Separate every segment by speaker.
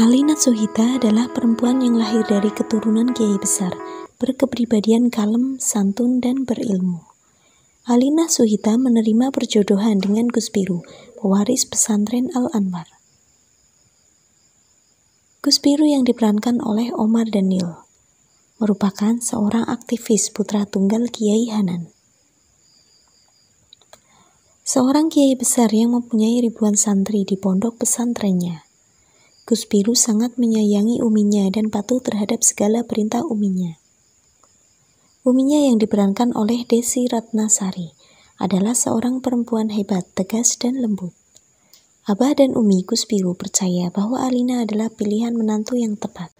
Speaker 1: Alina Suhita adalah perempuan yang lahir dari keturunan kiai besar, berkepribadian kalem, santun, dan berilmu. Alina Suhita menerima perjodohan dengan Gus Biru, pewaris pesantren Al-Anwar. Gus Biru yang diperankan oleh Omar Daniel, merupakan seorang aktivis putra tunggal Kiai Hanan. Seorang kiai besar yang mempunyai ribuan santri di pondok pesantrennya. Gus Biru sangat menyayangi uminya dan patuh terhadap segala perintah uminya. Uminya yang diperankan oleh Desi Ratnasari adalah seorang perempuan hebat, tegas, dan lembut. Abah dan Umi Gus Biru percaya bahwa Alina adalah pilihan menantu yang tepat.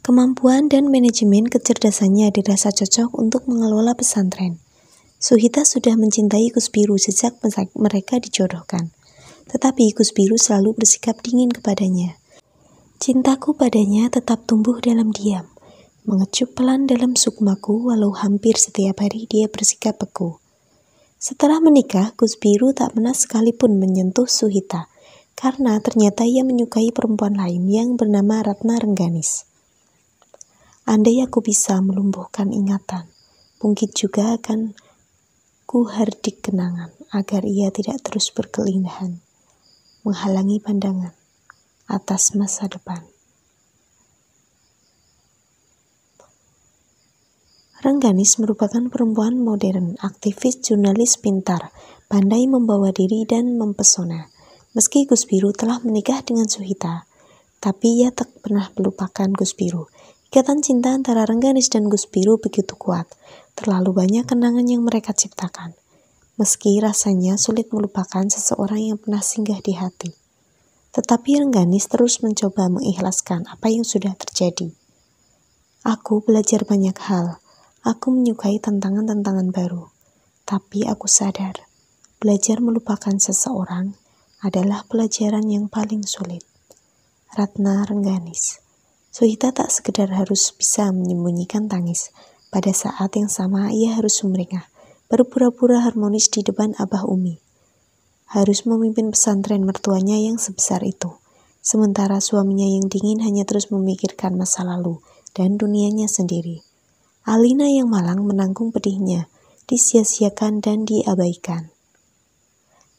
Speaker 1: Kemampuan dan manajemen kecerdasannya dirasa cocok untuk mengelola pesantren. Suhita sudah mencintai Gus Biru sejak mereka dijodohkan. Tetapi Gus Biru selalu bersikap dingin kepadanya. Cintaku padanya tetap tumbuh dalam diam, mengecup pelan dalam sukmaku walau hampir setiap hari dia bersikap beku. Setelah menikah, Gus Biru tak pernah sekalipun menyentuh Suhita, karena ternyata ia menyukai perempuan lain yang bernama Ratna Rengganis. Andai aku bisa melumbuhkan ingatan, mungkin juga akan ku kenangan agar ia tidak terus berkelindahan, menghalangi pandangan atas masa depan. Rengganis merupakan perempuan modern, aktivis jurnalis pintar, pandai membawa diri dan mempesona. Meski Gus Biru telah menikah dengan Suhita, tapi ia tak pernah melupakan Gus Biru. Ikatan cinta antara Rengganis dan Gus Biru begitu kuat, terlalu banyak kenangan yang mereka ciptakan. Meski rasanya sulit melupakan seseorang yang pernah singgah di hati. Tetapi Rengganis terus mencoba mengikhlaskan apa yang sudah terjadi. Aku belajar banyak hal. Aku menyukai tantangan-tantangan baru. Tapi aku sadar, belajar melupakan seseorang adalah pelajaran yang paling sulit. Ratna Rengganis Suhita tak sekedar harus bisa menyembunyikan tangis, pada saat yang sama ia harus sumringah, berpura-pura harmonis di depan Abah Umi harus memimpin pesantren mertuanya yang sebesar itu. Sementara suaminya yang dingin hanya terus memikirkan masa lalu dan dunianya sendiri. Alina yang malang menanggung pedihnya, disia-siakan dan diabaikan.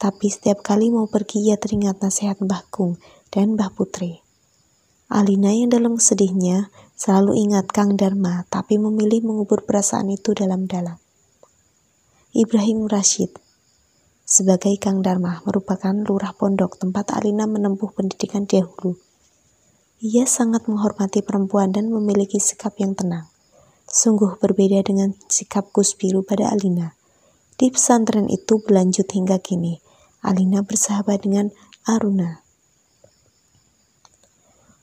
Speaker 1: Tapi setiap kali mau pergi ia teringat nasihat Mbah Kung dan Mbah Putri. Alina yang dalam sedihnya selalu ingat Kang Dharma tapi memilih mengubur perasaan itu dalam-dalam. Ibrahim Rashid sebagai Kang Dharma merupakan lurah pondok tempat Alina menempuh pendidikan dahulu. Ia sangat menghormati perempuan dan memiliki sikap yang tenang. Sungguh berbeda dengan sikap Gus Biru pada Alina. Di pesantren itu berlanjut hingga kini. Alina bersahabat dengan Aruna.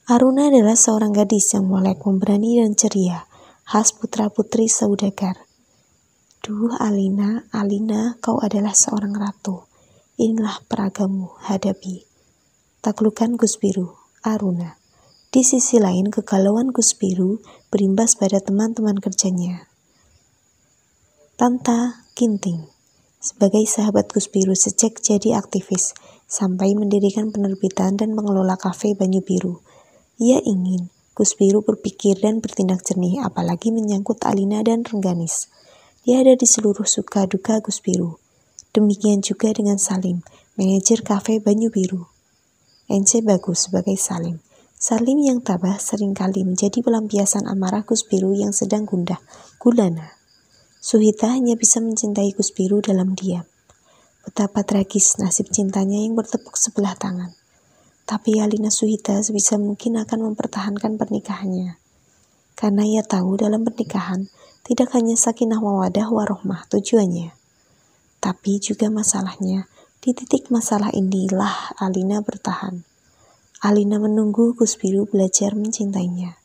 Speaker 1: Aruna adalah seorang gadis yang mulai pemberani, dan ceria, khas putra-putri saudagar. Duh Alina, Alina, kau adalah seorang ratu. Inilah peragamu, hadapi. Taklukan Gus Biru, Aruna. Di sisi lain, kegalauan Gus Biru berimbas pada teman-teman kerjanya. Tanta Kinting, sebagai sahabat Gus Biru sejak jadi aktivis, sampai mendirikan penerbitan dan mengelola kafe Banyu Biru. Ia ingin Gus Biru berpikir dan bertindak jernih, apalagi menyangkut Alina dan Rengganis. Dia ada di seluruh suka duka Gus Biru. Demikian juga dengan Salim, manajer kafe Banyu Biru. NC bagus sebagai Salim. Salim yang tabah seringkali menjadi pelampiasan amarah Gus Biru yang sedang gundah, gulana. Suhita hanya bisa mencintai Gus Biru dalam diam. Betapa tragis nasib cintanya yang bertepuk sebelah tangan. Tapi Alina Suhita sebisa mungkin akan mempertahankan pernikahannya. Karena ia tahu dalam pernikahan tidak hanya sakinah mawadah warohmah tujuannya, tapi juga masalahnya di titik masalah inilah Alina bertahan. Alina menunggu Gus Biru belajar mencintainya.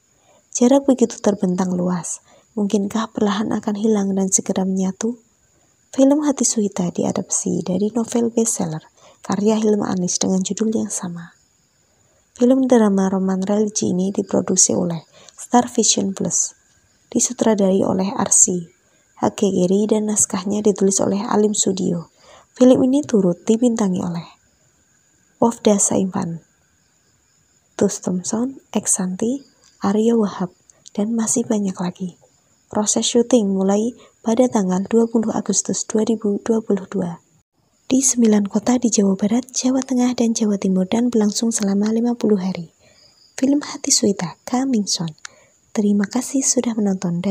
Speaker 1: Jarak begitu terbentang luas, mungkinkah perlahan akan hilang dan segera menyatu? Film Hati Suhita diadapsi dari novel bestseller karya Hilma Anis dengan judul yang sama. Film drama roman religi ini diproduksi oleh Star Vision Plus, disutradari oleh Arsi Hakegiri dan naskahnya ditulis oleh Alim Sudio. Film ini turut dibintangi oleh Wafda Saimpan, Tus Thompson, Eksanti, Arya Wahab, dan masih banyak lagi. Proses syuting mulai pada tanggal 20 Agustus 2022 di 9 kota di Jawa Barat, Jawa Tengah, dan Jawa Timur dan berlangsung selama 50 hari. Film Hati Suita, Kamingson. Terima kasih sudah menonton